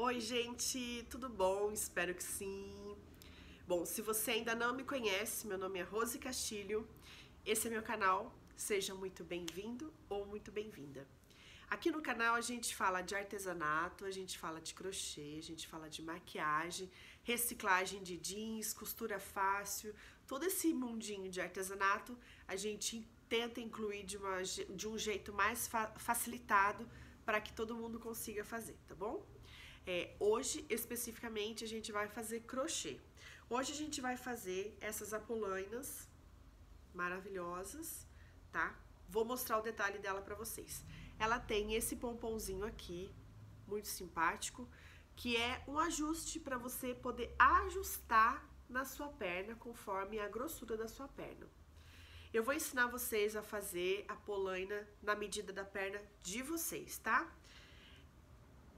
Oi, gente, tudo bom? Espero que sim. Bom, se você ainda não me conhece, meu nome é Rose Castilho, esse é meu canal. Seja muito bem-vindo ou muito bem-vinda. Aqui no canal a gente fala de artesanato, a gente fala de crochê, a gente fala de maquiagem, reciclagem de jeans, costura fácil, todo esse mundinho de artesanato a gente tenta incluir de, uma, de um jeito mais fa facilitado para que todo mundo consiga fazer, tá bom? É, hoje, especificamente, a gente vai fazer crochê. Hoje a gente vai fazer essas apolainas maravilhosas, tá? Vou mostrar o detalhe dela pra vocês. Ela tem esse pomponzinho aqui, muito simpático, que é um ajuste para você poder ajustar na sua perna conforme a grossura da sua perna. Eu vou ensinar vocês a fazer a polaina na medida da perna de vocês, tá? Tá?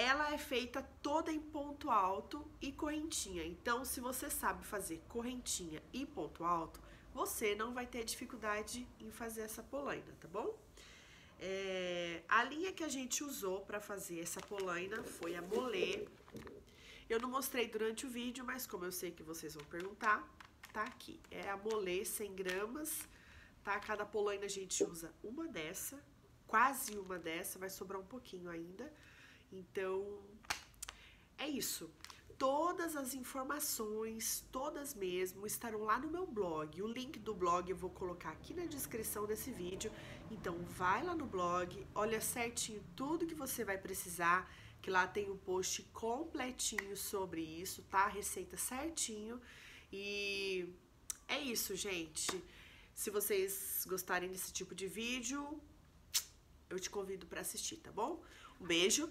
ela é feita toda em ponto alto e correntinha. Então, se você sabe fazer correntinha e ponto alto, você não vai ter dificuldade em fazer essa polaina, tá bom? É, a linha que a gente usou para fazer essa polaina foi a Molê. Eu não mostrei durante o vídeo, mas como eu sei que vocês vão perguntar, tá aqui. É a Molê 100 gramas, tá? Cada polaina a gente usa uma dessa, quase uma dessa, vai sobrar um pouquinho ainda. Então, é isso. Todas as informações, todas mesmo, estarão lá no meu blog. O link do blog eu vou colocar aqui na descrição desse vídeo. Então, vai lá no blog, olha certinho tudo que você vai precisar, que lá tem um post completinho sobre isso, tá? A receita certinho. E é isso, gente. Se vocês gostarem desse tipo de vídeo, eu te convido para assistir, tá bom? Um beijo.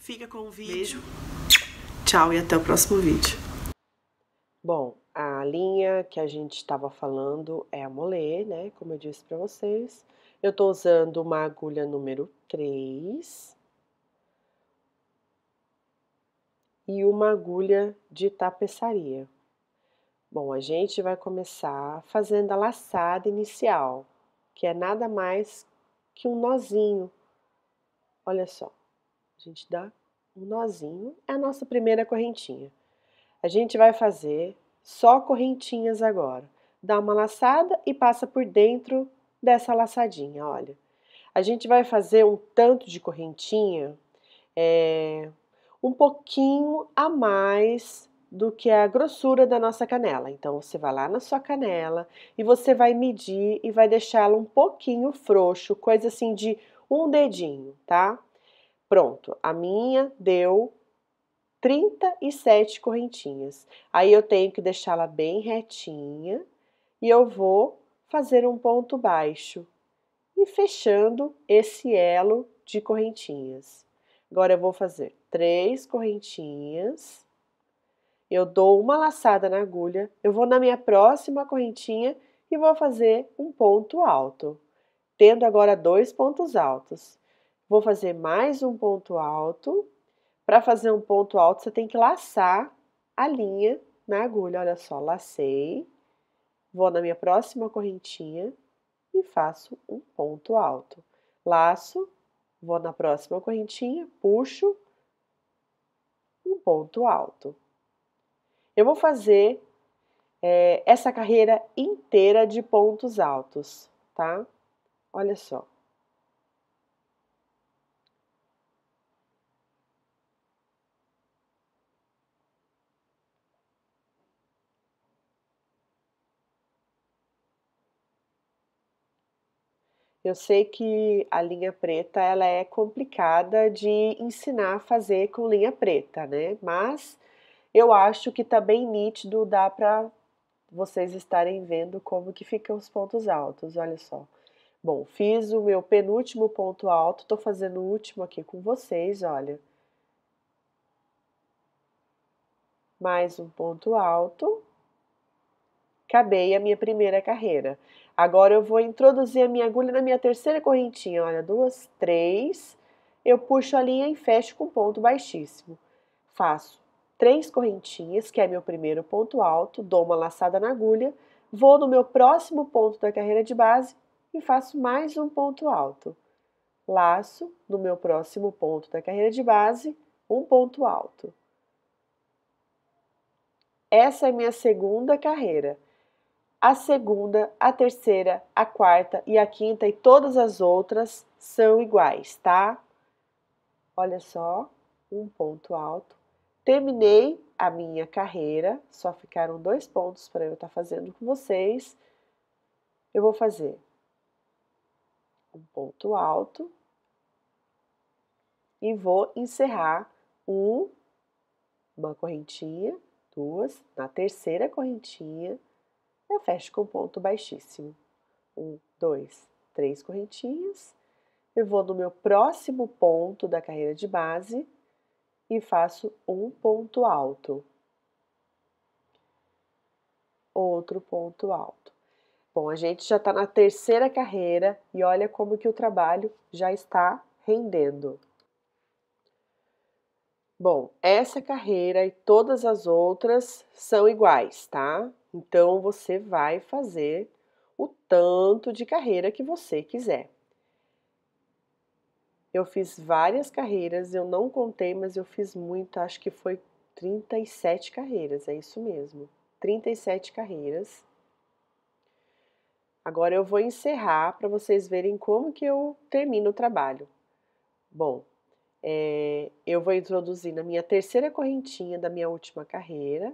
Fica com o vídeo. Beijo. Tchau e até o próximo vídeo. Bom, a linha que a gente estava falando é a Molê, né? Como eu disse para vocês. Eu estou usando uma agulha número 3 e uma agulha de tapeçaria. Bom, a gente vai começar fazendo a laçada inicial, que é nada mais que um nozinho. Olha só. A gente dá um nozinho, é a nossa primeira correntinha. A gente vai fazer só correntinhas agora. Dá uma laçada e passa por dentro dessa laçadinha, olha. A gente vai fazer um tanto de correntinha, é, um pouquinho a mais do que a grossura da nossa canela. Então, você vai lá na sua canela e você vai medir e vai deixá-la um pouquinho frouxo, coisa assim de um dedinho, tá? Pronto, a minha deu 37 correntinhas. Aí eu tenho que deixá-la bem retinha e eu vou fazer um ponto baixo e fechando esse elo de correntinhas. Agora eu vou fazer três correntinhas, eu dou uma laçada na agulha, eu vou na minha próxima correntinha e vou fazer um ponto alto, tendo agora dois pontos altos. Vou fazer mais um ponto alto. Para fazer um ponto alto, você tem que laçar a linha na agulha. Olha só, lacei. Vou na minha próxima correntinha e faço um ponto alto. Laço, vou na próxima correntinha, puxo, um ponto alto. Eu vou fazer é, essa carreira inteira de pontos altos, tá? Olha só. Eu sei que a linha preta ela é complicada de ensinar a fazer com linha preta, né? Mas eu acho que tá bem nítido, dá para vocês estarem vendo como que ficam os pontos altos, olha só. Bom, fiz o meu penúltimo ponto alto, tô fazendo o último aqui com vocês, olha. Mais um ponto alto. Acabei a minha primeira carreira. Agora eu vou introduzir a minha agulha na minha terceira correntinha. Olha, duas, três. Eu puxo a linha e fecho com ponto baixíssimo. Faço três correntinhas, que é meu primeiro ponto alto, dou uma laçada na agulha, vou no meu próximo ponto da carreira de base e faço mais um ponto alto. Laço no meu próximo ponto da carreira de base, um ponto alto. Essa é minha segunda carreira a segunda, a terceira, a quarta e a quinta e todas as outras são iguais, tá? Olha só, um ponto alto. Terminei a minha carreira, só ficaram dois pontos para eu estar tá fazendo com vocês. Eu vou fazer um ponto alto e vou encerrar um, uma correntinha, duas, na terceira correntinha eu fecho com ponto baixíssimo. Um, dois, três correntinhas. Eu vou no meu próximo ponto da carreira de base e faço um ponto alto. Outro ponto alto. Bom, a gente já está na terceira carreira e olha como que o trabalho já está rendendo. Bom, essa carreira e todas as outras são iguais, tá? Então você vai fazer o tanto de carreira que você quiser. Eu fiz várias carreiras, eu não contei, mas eu fiz muito, acho que foi 37 carreiras, é isso mesmo. 37 carreiras. Agora eu vou encerrar para vocês verem como que eu termino o trabalho. Bom, é, eu vou introduzir na minha terceira correntinha da minha última carreira,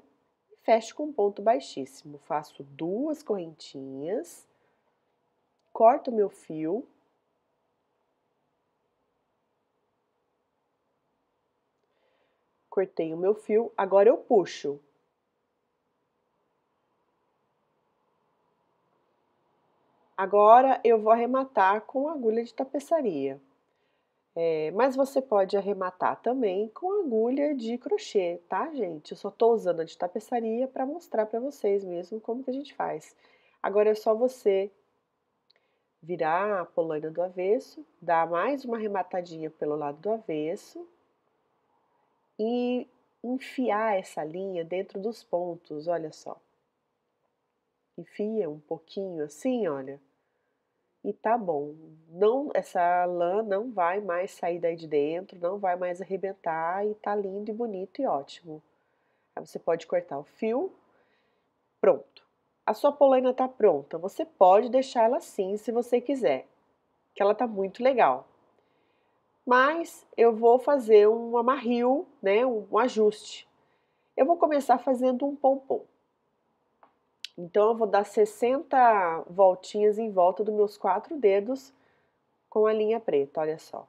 fecho com ponto baixíssimo, faço duas correntinhas, corto meu fio, cortei o meu fio, agora eu puxo. Agora eu vou arrematar com agulha de tapeçaria. É, mas você pode arrematar também com agulha de crochê, tá, gente? Eu só tô usando a de tapeçaria para mostrar para vocês mesmo como que a gente faz. Agora é só você virar a polaina do avesso, dar mais uma arrematadinha pelo lado do avesso e enfiar essa linha dentro dos pontos, olha só. Enfia um pouquinho assim, olha e tá bom. Não, essa lã não vai mais sair daí de dentro, não vai mais arrebentar e tá lindo e bonito e ótimo. Aí você pode cortar o fio, pronto. A sua polaina tá pronta, você pode deixar ela assim se você quiser, que ela tá muito legal. Mas eu vou fazer um amarril, né, um ajuste. Eu vou começar fazendo um pompom. Então, eu vou dar 60 voltinhas em volta dos meus quatro dedos com a linha preta, olha só.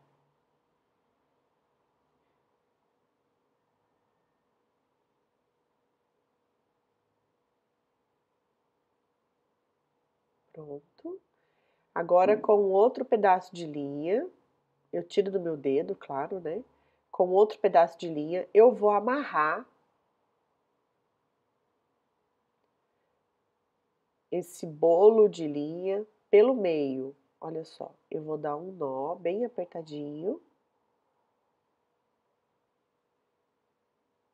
Pronto. Agora, hum. com outro pedaço de linha, eu tiro do meu dedo, claro, né? Com outro pedaço de linha, eu vou amarrar esse bolo de linha pelo meio. Olha só, eu vou dar um nó bem apertadinho.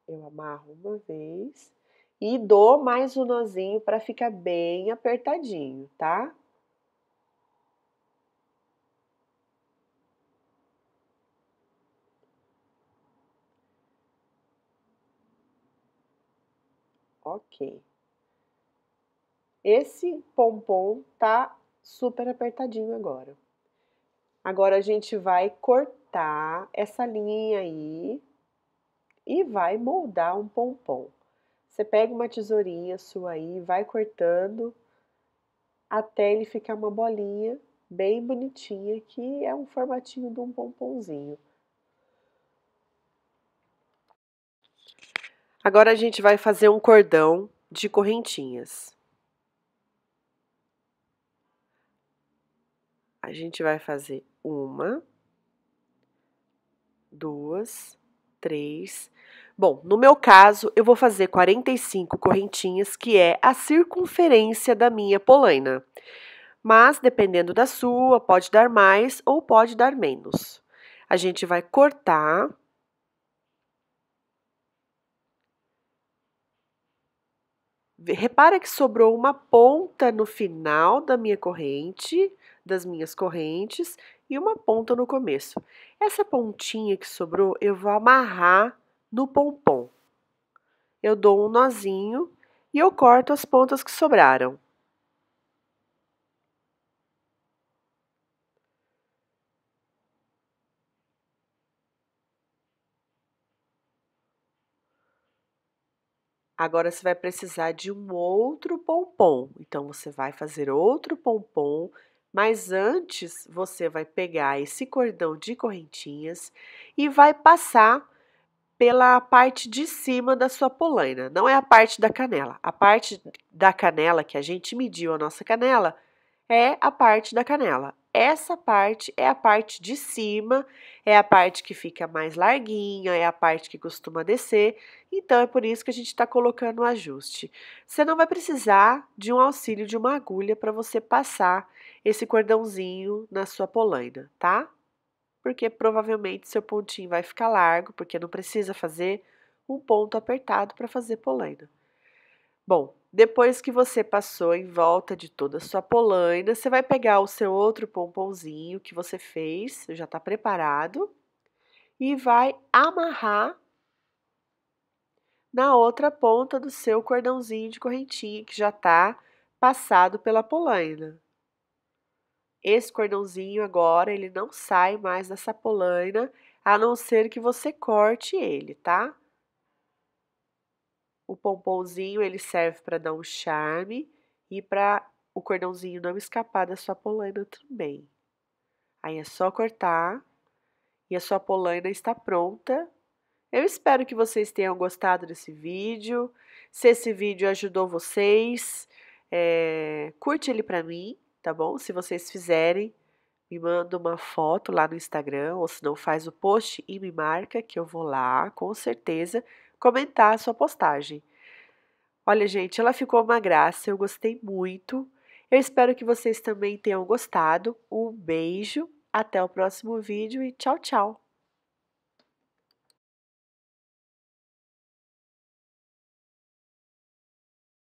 Eu amarro uma vez e dou mais um nozinho para ficar bem apertadinho, tá? Ok. Esse pompom tá super apertadinho agora. Agora a gente vai cortar essa linha aí e vai moldar um pompom. Você pega uma tesourinha sua aí, vai cortando até ele ficar uma bolinha bem bonitinha, que é um formatinho de um pomponzinho. Agora a gente vai fazer um cordão de correntinhas. a gente vai fazer uma, duas, três. Bom, no meu caso, eu vou fazer 45 correntinhas, que é a circunferência da minha polaina. Mas, dependendo da sua, pode dar mais ou pode dar menos. A gente vai cortar Repara que sobrou uma ponta no final da minha corrente das minhas correntes e uma ponta no começo. Essa pontinha que sobrou, eu vou amarrar no pompom. Eu dou um nozinho e eu corto as pontas que sobraram. Agora você vai precisar de um outro pompom. Então, você vai fazer outro pompom mas antes, você vai pegar esse cordão de correntinhas e vai passar pela parte de cima da sua polaina, não é a parte da canela. A parte da canela que a gente mediu a nossa canela é a parte da canela. Essa parte é a parte de cima, é a parte que fica mais larguinha, é a parte que costuma descer, então é por isso que a gente está colocando o ajuste. Você não vai precisar de um auxílio de uma agulha para você passar esse cordãozinho na sua polaina, tá? Porque provavelmente seu pontinho vai ficar largo, porque não precisa fazer um ponto apertado para fazer polaina. Bom, depois que você passou em volta de toda a sua polaina, você vai pegar o seu outro pomponzinho que você fez, já está preparado, e vai amarrar na outra ponta do seu cordãozinho de correntinha que já está passado pela polaina. Esse cordãozinho agora, ele não sai mais dessa polaina, a não ser que você corte ele, tá? O pomponzinho, ele serve para dar um charme e para o cordãozinho não escapar da sua polaina também. Aí é só cortar e a sua polaina está pronta. Eu espero que vocês tenham gostado desse vídeo. Se esse vídeo ajudou vocês, é, curte ele para mim, tá bom? Se vocês fizerem, me manda uma foto lá no Instagram, ou se não faz o post e me marca, que eu vou lá, com certeza, comentar a sua postagem. Olha, gente, ela ficou uma graça, eu gostei muito. Eu espero que vocês também tenham gostado. Um beijo, até o próximo vídeo e tchau, tchau!